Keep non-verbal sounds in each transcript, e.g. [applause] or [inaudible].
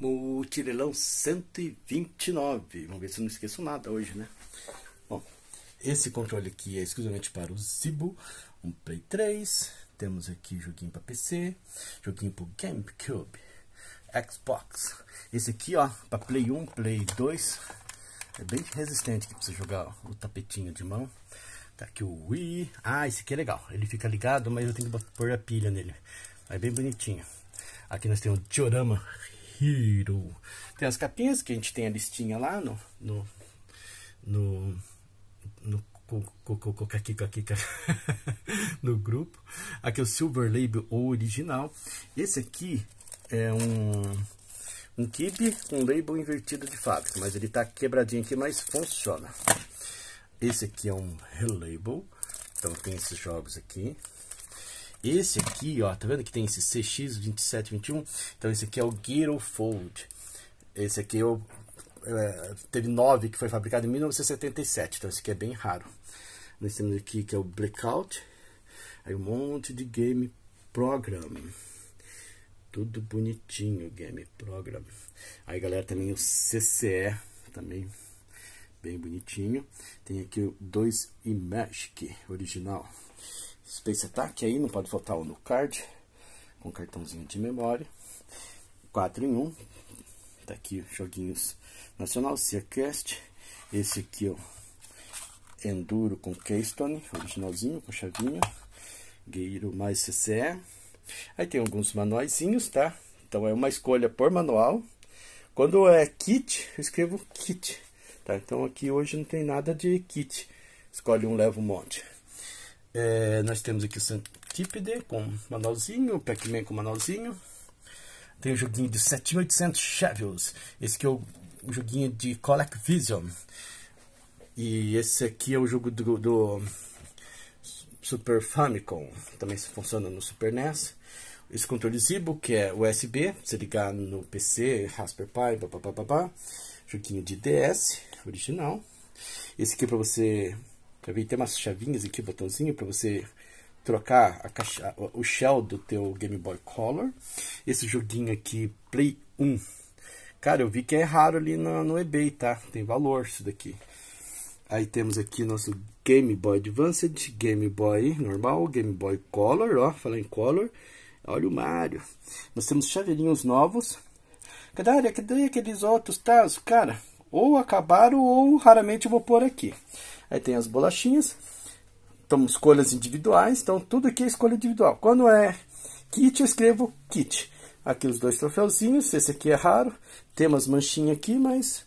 o Tirelão 129. Vamos ver se eu não esqueço nada hoje, né? Bom, esse controle aqui é exclusivamente para o Zibo, um Play 3. Temos aqui joguinho para PC, joguinho para GameCube, Xbox. Esse aqui, ó, para Play 1, Play 2. É bem resistente que precisa jogar o tapetinho de mão. Tá aqui o Wii. Ah, esse aqui é legal. Ele fica ligado, mas eu tenho que pôr a pilha nele. É bem bonitinho. Aqui nós temos o Diorama Hero. Tem as capinhas que a gente tem a listinha lá no. no. no. no [laughs] no grupo. Aqui é o Silver Label ou original. Esse aqui é um um kibe com label invertido de fábrica, mas ele tá quebradinho aqui, mas funciona. Esse aqui é um relabel, então tem esses jogos aqui. Esse aqui, ó, tá vendo que tem esse CX2721? Então esse aqui é o Giro Fold. Esse aqui eu, é, é, teve 9 que foi fabricado em 1977, então esse aqui é bem raro. Nós temos aqui que é o Blackout. Aí um monte de Game Program. Tudo bonitinho, Game Program. Aí galera, também o CCE, também bem bonitinho. Tem aqui o 2 Imagic original. Space Attack aí, não pode faltar o no card, com cartãozinho de memória. 4 em 1. Tá aqui joguinhos nacional, Seacast. Esse aqui, ó, Enduro com Keystone, originalzinho, com chavinha. Gueiro mais CCE. Aí tem alguns manuaizinhos, tá? Então é uma escolha por manual. Quando é kit, eu escrevo kit. Tá? Então aqui hoje não tem nada de kit. Escolhe um, leva um monte. É, nós temos aqui o Centipede com o Pac-Man com manualzinho. Tem o um joguinho de 7800 Chevels. Esse aqui é o joguinho de Collect Vision. E esse aqui é o jogo do, do Super Famicom. Também funciona no Super NES. Esse controle Zibo, que é USB, se ligar no PC, Raspberry Pi, papapá. Joguinho de DS, original. Esse aqui é para você Acabei tem umas chavinhas aqui, botãozinho para você trocar caixa, o shell do teu Game Boy Color. Esse joguinho aqui, Play 1. Cara, eu vi que é raro ali no, no eBay, tá? Tem valor isso daqui. Aí temos aqui nosso Game Boy Advanced, Game Boy normal, Game Boy Color, ó, fala em Color. Olha o Mario. Nós temos chaveirinhos novos. Cadê, cadê aqueles outros tazos, tá? cara? Ou acabaram ou raramente vou pôr aqui. Aí tem as bolachinhas. Então, escolhas individuais. Então, tudo aqui é escolha individual. Quando é kit, eu escrevo kit. Aqui os dois troféuzinhos. Esse aqui é raro. Tem umas manchinhas aqui, mas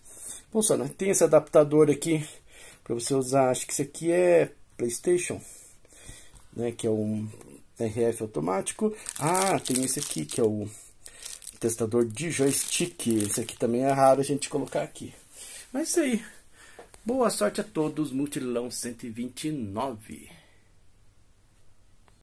funciona. Tem esse adaptador aqui para você usar. Acho que esse aqui é PlayStation. Né, que é um RF automático. Ah, tem esse aqui que é o testador de joystick. Esse aqui também é raro a gente colocar aqui. Mas é isso aí. Boa sorte a todos, Mutilão 129.